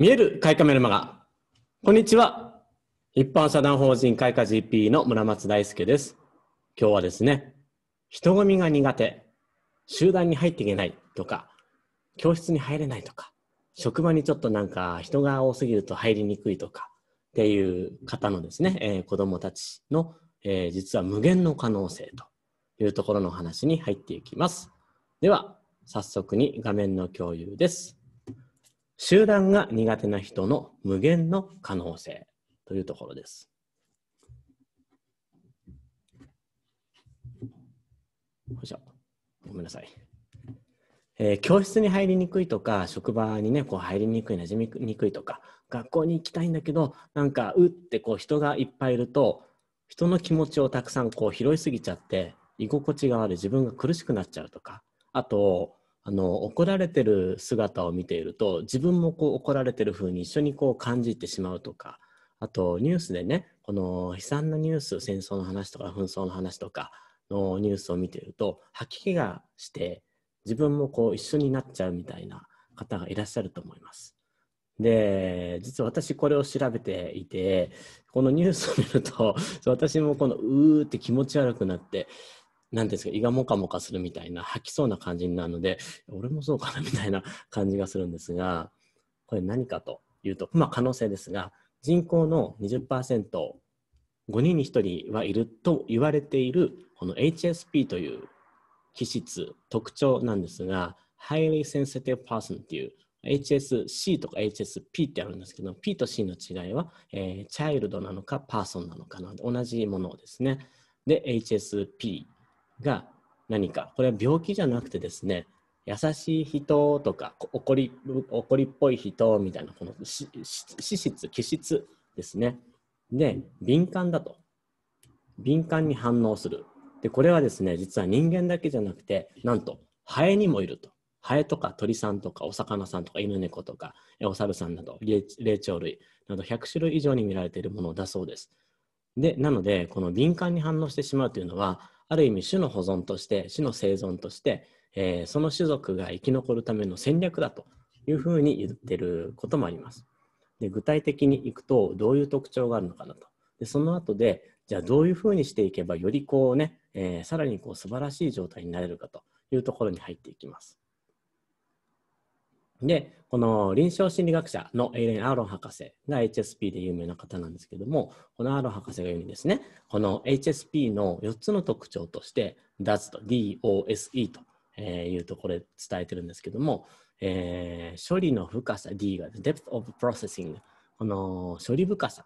見える開花メルマガ。こんにちは。一般社団法人開花 GP の村松大輔です。今日はですね、人混みが苦手、集団に入っていけないとか、教室に入れないとか、職場にちょっとなんか人が多すぎると入りにくいとかっていう方のですね、えー、子供たちの、えー、実は無限の可能性というところの話に入っていきます。では、早速に画面の共有です。集団が苦手な人の無限の可能性というところです。よいしょ。ごめんなさい。えー、教室に入りにくいとか、職場にね、こう入りにくい、馴染みにくいとか、学校に行きたいんだけど、なんか、うってこう人がいっぱいいると、人の気持ちをたくさんこう拾いすぎちゃって、居心地が悪い、自分が苦しくなっちゃうとか、あと、あの怒られてる姿を見ていると自分もこう怒られてる風に一緒にこう感じてしまうとかあとニュースでねこの悲惨なニュース戦争の話とか紛争の話とかのニュースを見ていると吐き気がして自分もこう一緒になっちゃうみたいな方がいらっしゃると思います。で実は私これを調べていてこのニュースを見ると私もこのうーって気持ち悪くなってなんですか、胃がもかもかするみたいな、吐きそうな感じになるので、俺もそうかなみたいな感じがするんですが、これ何かというと、まあ可能性ですが、人口の20%、5人に1人はいると言われている、この HSP という気質、特徴なんですが、Highly Sensitive Person っていう HSC とか HSP ってあるんですけど P と C の違いは、えー、チャイルドなのかパーソンなのかな同じものですねで HSP が何かこれは病気じゃなくてですね優しい人とか怒り怒りっぽい人みたいなこの資質気質ですねで敏感だと敏感に反応するでこれはですね実は人間だけじゃなくてなんとハエにもいるとハエとか鳥さんとかお魚さんとか犬猫とかお猿さんなど霊長類など100種類以上に見られているものだそうですでなのでこの敏感に反応してしまうというのはある意味種の保存として種の生存として、えー、その種族が生き残るための戦略だというふうに言ってることもあります。で具体的にいくとどういう特徴があるのかなと。でその後でじゃあどういうふうにしていけばよりこうね、えー、さらにこう素晴らしい状態になれるかというところに入っていきます。で、この臨床心理学者のエイレン・アーロン博士が HSP で有名な方なんですけども、このアーロン博士が言うにですね、この HSP の4つの特徴として、DOSE と DOSE というところで伝えてるんですけども、えー、処理の深さ D が Depth of Processing この処理深さ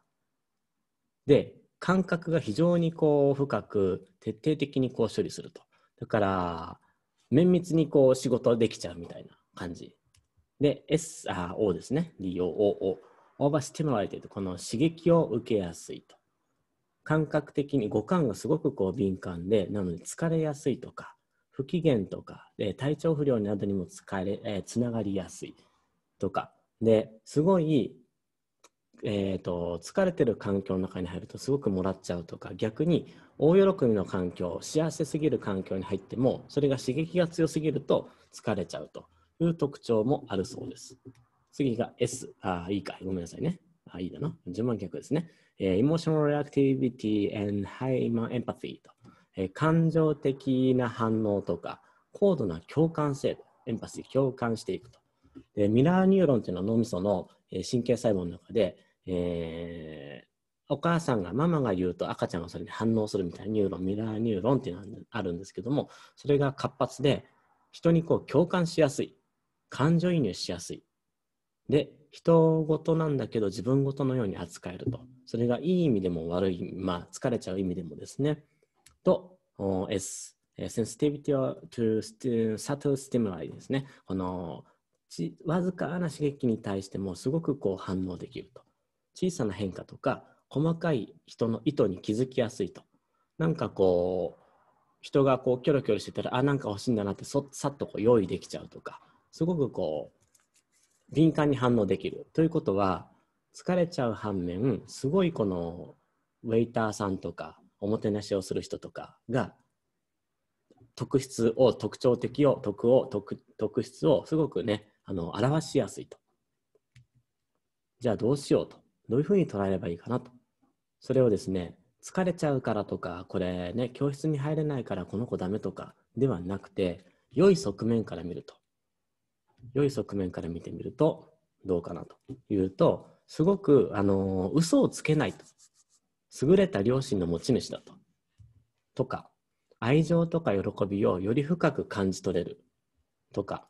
で感覚が非常にこう深く徹底的にこう処理するとだから綿密にこう仕事できちゃうみたいな感じで、S、あ、O ですね。DOOO。オーバーステ i m u l a t この刺激を受けやすいと。感覚的に五感がすごくこう敏感で、なので疲れやすいとか、不機嫌とか、で体調不良などにも疲れ、えー、つながりやすいとか、ですごい、えーと疲れてる環境の中に入るとすごくもらっちゃうとか逆に大喜びの環境幸せすぎる環境に入ってもそれが刺激が強すぎると疲れちゃうという特徴もあるそうです。次が S。あ、いいか。ごめんなさいね。あ、いいだな。順番逆ですね。えー、emotional reactivity and high empathy と、えー、感情的な反応とか、高度な共感性と、エンパシー、共感していくと。でミラーニューロンというのは脳みその神経細胞の中で、えー、お母さんがママが言うと赤ちゃんがそれに反応するみたいなニューロンミラーニューロンっていうのがあるんですけどもそれが活発で人にこう共感しやすい感情移入しやすい。で、人事なんだけど自分事のように扱えると。それがいい意味でも悪い、まあ疲れちゃう意味でもですね。と、S、sensitivity to subtle stimuli ですね。このわずかな刺激に対してもすごくこう反応できると。小さな変化とか細かい人の意図に気づきやすいと。なんかこう人がこうキョロキョロしてたらあなんか欲しいんだなってそさっとこう用意できちゃうとかすごくこう、敏感に反応できる。ということは、疲れちゃう反面、すごいこの、ウェイターさんとか、おもてなしをする人とかが、特質を、特徴的を、特を、特特質を、すごくね、あの、表しやすいと。じゃあどうしようと。どういうふうに捉えればいいかなと。それをですね、疲れちゃうからとか、これね、教室に入れないからこの子ダメとかではなくて、良い側面から見ると。良い側面から見てみるとどうかなというとすごくあの嘘をつけないと優れた両親の持ち主だととか愛情とか喜びをより深く感じ取れるとか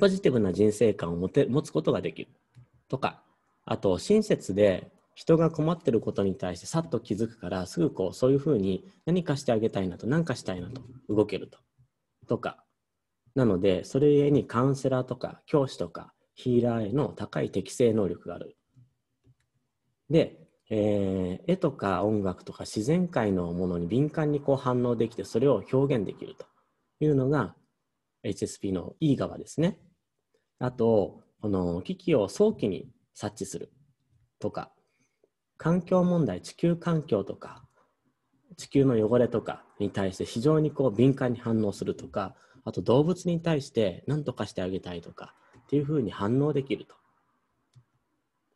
ポジティブな人生観を持て持つことができるとかあと親切で人が困ってることに対してさっと気づくからすぐこうそういうふうに何かしてあげたいなと何かしたいなと動けるととかなので、それゆえにカウンセラーとか教師とかヒーラーへの高い適性能力がある。で、えー、絵とか音楽とか自然界のものに敏感にこう反応できてそれを表現できるというのが HSP のいい側ですね。あと、この危機を早期に察知するとか、環境問題、地球環境とか、地球の汚れとかに対して非常にこう敏感に反応するとか、あと動物に対して何とかしてあげたいとかっていうふうに反応できると。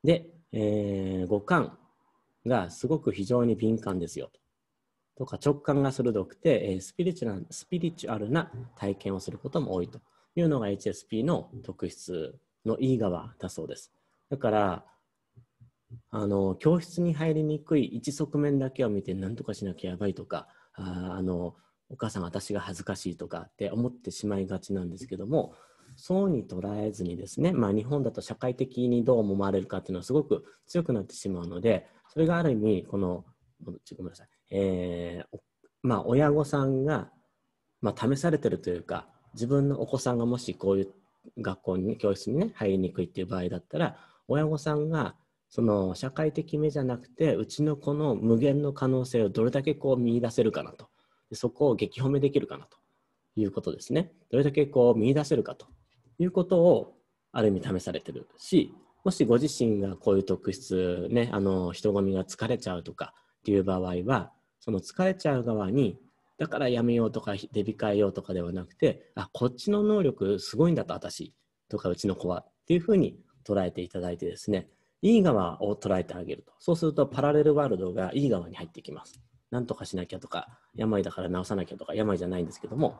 で、えー、五感がすごく非常に敏感ですよとか直感が鋭くて、えー、スピリチュアスピリチュアルな体験をすることも多いというのが HSP の特質のいい側だそうです。だからあの教室に入りにくい一側面だけを見て何とかしなきゃやばいとかああのお母さん私が恥ずかしいとかって思ってしまいがちなんですけどもそうに捉えずにですね、まあ、日本だと社会的にどう思われるかっていうのはすごく強くなってしまうのでそれがある意味このごめんなさい、えーまあ、親御さんが、まあ、試されてるというか自分のお子さんがもしこういう学校に教室にね入りにくいっていう場合だったら親御さんがその社会的目じゃなくてうちの子の無限の可能性をどれだけこう見出せるかなとそこを激褒めできるかなということですね。どれだけこう見出せるかということをある意味試されてるし、もしご自身がこういう特質、ね、あの人混みが疲れちゃうとかっていう場合は、その疲れちゃう側に、だからやめようとか、デビ変えようとかではなくて、あ、こっちの能力すごいんだと、私とか、うちの子はっていうふうに捉えていただいてですね、いい側を捉えてあげると。そうすると、パラレルワールドがいい側に入ってきます。なんとかしなきゃとか、病だから治さなきゃとか、病じゃないんですけども、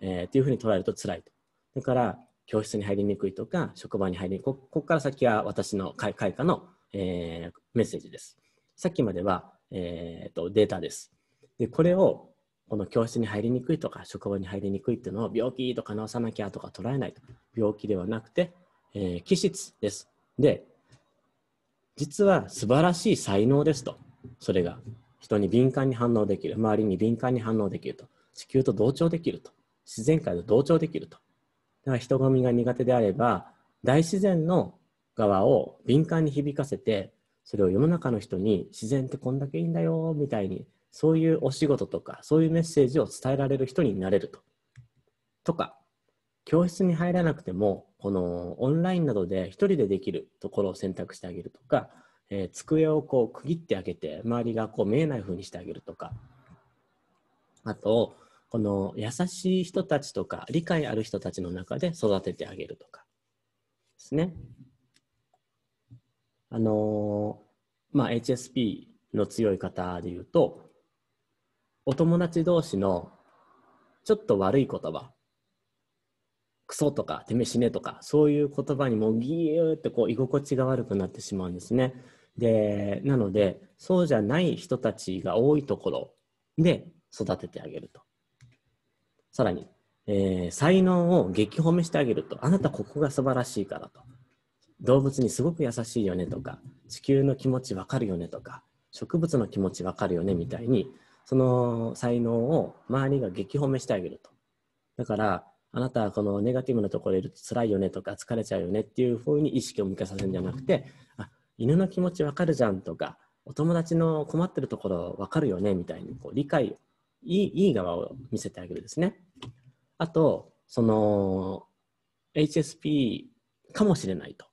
えー、っていうふうに捉えると辛いと。だから、教室に入りにくいとか、職場に入りにくい。ここから先は私の開花の、えー、メッセージです。さっきまでは、えーと、データです。で、これを、この教室に入りにくいとか、職場に入りにくいっていうのを病気とか治さなきゃとか捉えないと。病気ではなくて、えー、気質です。で、実は素晴らしい才能ですと。それが。人に敏感に反応できる周りに敏感に反応できると地球と同調できると自然界と同調できるとだから人混みが苦手であれば大自然の側を敏感に響かせてそれを世の中の人に自然ってこんだけいいんだよみたいにそういうお仕事とかそういうメッセージを伝えられる人になれると。とか教室に入らなくてもこのオンラインなどで1人でできるところを選択してあげるとかえー、机をこう区切ってあげて周りがこう見えないふうにしてあげるとかあとこの優しい人たちとか理解ある人たちの中で育ててあげるとかですね。あのー、まあ、HSP の強い方で言うとお友達同士のちょっと悪い言葉クソとか、てめしねとか、そういう言葉にもギューってこう居心地が悪くなってしまうんですね。で、なので、そうじゃない人たちが多いところで育ててあげると。さらに、えー、才能を激褒めしてあげると。あなたここが素晴らしいからと。動物にすごく優しいよねとか、地球の気持ちわかるよねとか、植物の気持ちわかるよねみたいに、その才能を周りが激褒めしてあげると。だから、あなたはこのネガティブなところいると辛いよねとか疲れちゃうよねっていうふうに意識を向けさせるんじゃなくてあ犬の気持ちわかるじゃんとかお友達の困ってるところわかるよねみたいにこう理解いいいい側を見せてあげるですね。あとその HSP かもしれないと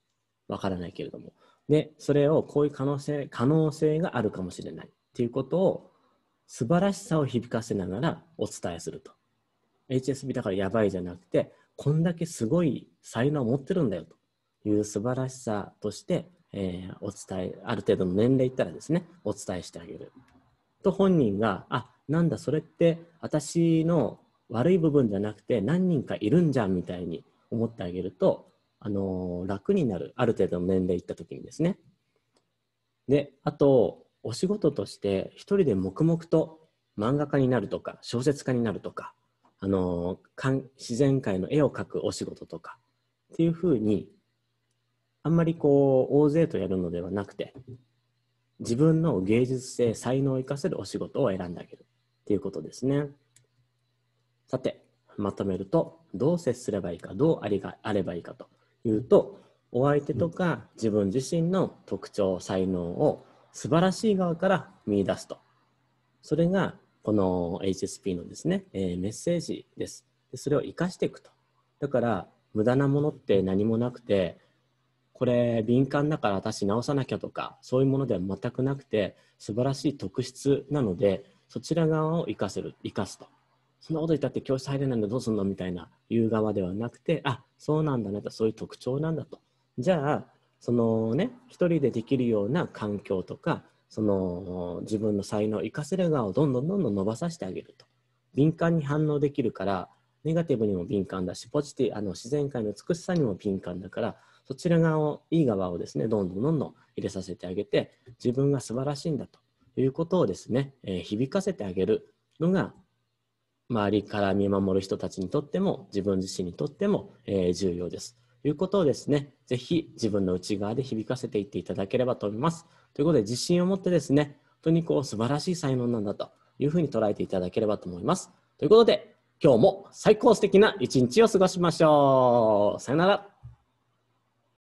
わからないけれどもでそれをこういう可能性可能性があるかもしれないっていうことを素晴らしさを響かせながらお伝えすると。HSB だからやばいじゃなくてこんだけすごい才能を持ってるんだよという素晴らしさとして、えー、お伝えある程度の年齢いったらですねお伝えしてあげると本人があなんだそれって私の悪い部分じゃなくて何人かいるんじゃんみたいに思ってあげると、あのー、楽になるある程度の年齢いった時にですねであとお仕事として一人で黙々と漫画家になるとか小説家になるとかあの自然界の絵を描くお仕事とかっていうふうにあんまりこう大勢とやるのではなくて自分の芸術性才能を生かせるお仕事を選んであげるっていうことですねさてまとめるとどう接すればいいかどうありがあればいいかというとお相手とか自分自身の特徴才能を素晴らしい側から見いだすとそれがこの HSP のですね、えー、メッセージですで。それを活かしていくと。だから、無駄なものって何もなくて、これ敏感だから私直さなきゃとか、そういうものでは全くなくて、素晴らしい特質なので、そちら側を活かせる、活かすと。そんなこと言ったって教室入れないんだ、どうすんのみたいな言う側ではなくて、あ、そうなんだなと、そういう特徴なんだと。じゃあ、そのね、一人でできるような環境とか、その自分の才能を生かせる側をどんどんどんどん伸ばさせてあげると敏感に反応できるからネガティブにも敏感だしポジティあの自然界の美しさにも敏感だからそちら側をいい側をですねどんどんどんどん入れさせてあげて自分が素晴らしいんだということをですね、えー、響かせてあげるのが周りから見守る人たちにとっても自分自身にとっても、えー、重要です。ということをですね、ぜひ自分の内側で響かせていっていただければと思います。ということで、自信を持ってですね、本当にこう素晴らしい才能なんだというふうに捉えていただければと思います。ということで、今日も最高素敵な一日を過ごしましょう。さよなら。